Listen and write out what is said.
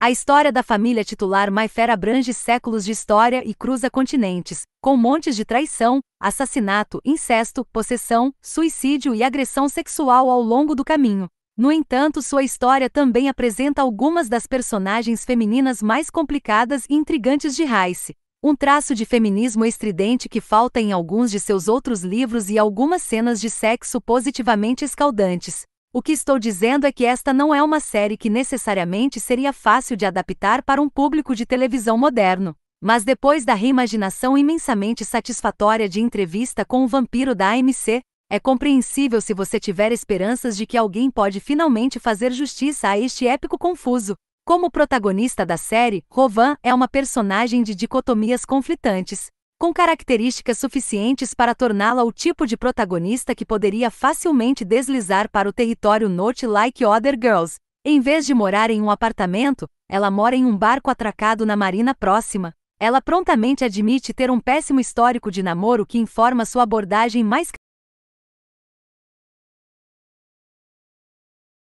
A história da família titular Maifer abrange séculos de história e cruza continentes, com montes de traição, assassinato, incesto, possessão, suicídio e agressão sexual ao longo do caminho. No entanto, sua história também apresenta algumas das personagens femininas mais complicadas e intrigantes de Rice. Um traço de feminismo estridente que falta em alguns de seus outros livros e algumas cenas de sexo positivamente escaldantes. O que estou dizendo é que esta não é uma série que necessariamente seria fácil de adaptar para um público de televisão moderno. Mas depois da reimaginação imensamente satisfatória de entrevista com o vampiro da AMC, é compreensível se você tiver esperanças de que alguém pode finalmente fazer justiça a este épico confuso. Como protagonista da série, Rovan é uma personagem de dicotomias conflitantes com características suficientes para torná-la o tipo de protagonista que poderia facilmente deslizar para o território Not like other girls. Em vez de morar em um apartamento, ela mora em um barco atracado na marina próxima. Ela prontamente admite ter um péssimo histórico de namoro que informa sua abordagem mais